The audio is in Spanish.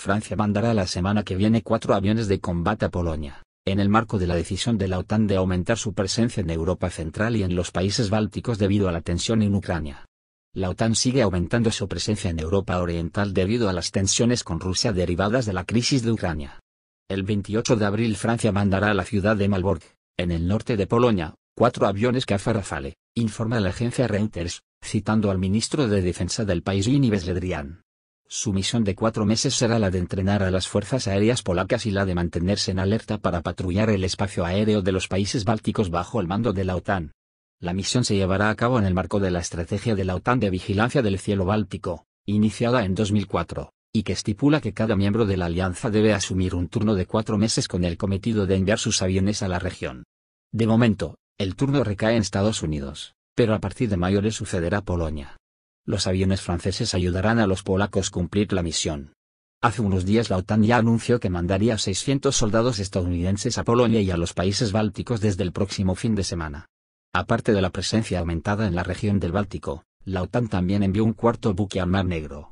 Francia mandará la semana que viene cuatro aviones de combate a Polonia, en el marco de la decisión de la OTAN de aumentar su presencia en Europa Central y en los países bálticos debido a la tensión en Ucrania. La OTAN sigue aumentando su presencia en Europa Oriental debido a las tensiones con Rusia derivadas de la crisis de Ucrania. El 28 de abril Francia mandará a la ciudad de Malbork, en el norte de Polonia, cuatro aviones caza Rafale, informa la agencia Reuters, citando al ministro de Defensa del país Yves Le su misión de cuatro meses será la de entrenar a las fuerzas aéreas polacas y la de mantenerse en alerta para patrullar el espacio aéreo de los países bálticos bajo el mando de la OTAN. La misión se llevará a cabo en el marco de la estrategia de la OTAN de vigilancia del cielo báltico, iniciada en 2004, y que estipula que cada miembro de la alianza debe asumir un turno de cuatro meses con el cometido de enviar sus aviones a la región. De momento, el turno recae en Estados Unidos, pero a partir de mayo le sucederá Polonia los aviones franceses ayudarán a los polacos cumplir la misión. Hace unos días la OTAN ya anunció que mandaría 600 soldados estadounidenses a Polonia y a los países bálticos desde el próximo fin de semana. Aparte de la presencia aumentada en la región del Báltico, la OTAN también envió un cuarto buque al Mar Negro,